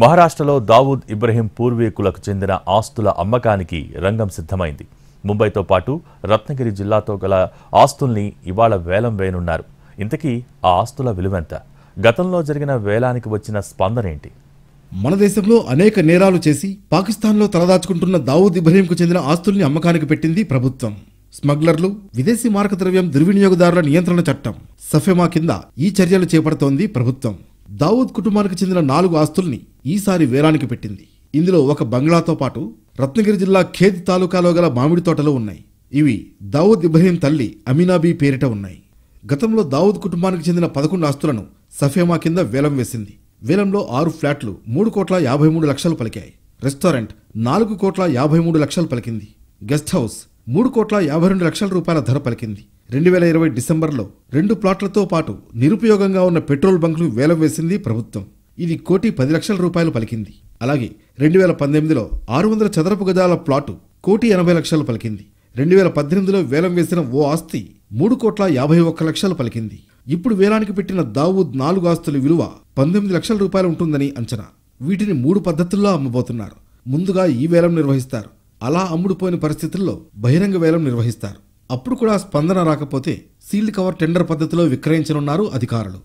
మహారాష్ట్రలో దావూద్ ఇబ్రహీం పూర్వీకులకు చెందిన ఆస్తుల అమ్మకానికి రంగం సిద్ధమైంది ముంబైతో పాటు రత్నగిరి జిల్లాతో గల ఆస్తుల్ని ఇవాళ వేలం వేయనున్నారు ఇంతకీ ఆ ఆస్తుల విలువెంత గతంలో జరిగిన వేలానికి వచ్చిన స్పందన ఏంటి మన దేశంలో అనేక నేరాలు చేసి పాకిస్తాన్లో తలదాచుకుంటున్న దావూద్ ఇబ్రహీంకు చెందిన ఆస్తుల్ని అమ్మకానికి పెట్టింది ప్రభుత్వం స్మగ్లర్లు విదేశీ మార్క ద్రవ్యం దుర్వినియోగదారుల నియంత్రణ చట్టం సఫెమా కింద ఈ చర్యలు చేపడుతోంది ప్రభుత్వం దావూద్ కుటుంబానికి చెందిన నాలుగు ఆస్తుల్ని ఈసారి వేలానికి పెట్టింది ఇందులో ఒక బంగ్లాతో పాటు రత్నగిరి జిల్లా ఖేద్ తాలూకాలో గల మామిడి తోటలు ఉన్నాయి ఇవి దావుద్ ఇబ్రహీం తల్లి అమీనాబీ పేరిట ఉన్నాయి గతంలో దావూద్ కుటుంబానికి చెందిన పదకొండు ఆస్తులను సఫేమా కింద వేలం వేసింది వేలంలో ఆరు ఫ్లాట్లు మూడు కోట్ల యాభై మూడు లక్షలు పలికాయి రెస్టారెంట్ నాలుగు కోట్ల యాభై మూడు లక్షలు పలికింది గెస్ట్ హౌస్ మూడు కోట్ల యాభై రెండు లక్షల రూపాయల ధర పలికింది రెండు వేల ఇరవై డిసెంబర్లో రెండు ప్లాట్లతో పాటు నిరుపయోగంగా ఉన్న పెట్రోల్ బంకులు వేలం వేసింది ప్రభుత్వం ఇది కోటి పది లక్షల రూపాయలు పలికింది అలాగే రెండు వేల పంతొమ్మిదిలో ఆరు వందల చదరపు గజాల ప్లాటు కోటి ఎనభై లక్షలు పలికింది రెండు వేల పద్దెనిమిదిలో వేలం వేసిన ఓ ఆస్తి మూడు కోట్ల యాభై ఒక్క లక్షలు పలికింది ఇప్పుడు వేలానికి పెట్టిన దావూద్ నాలుగు ఆస్తుల విలువ పంతొమ్మిది లక్షల రూపాయలు ఉంటుందని అంచనా వీటిని మూడు పద్ధతుల్లో అమ్మబోతున్నారు ముందుగా ఈ వేలం నిర్వహిస్తారు అలా అమ్ముడుపోయిన పరిస్థితుల్లో బహిరంగ వేలం నిర్వహిస్తారు అప్పుడు కూడా స్పందన రాకపోతే సీల్డ్ కవర్ టెండర్ పద్ధతిలో విక్రయించనున్నారు అధికారులు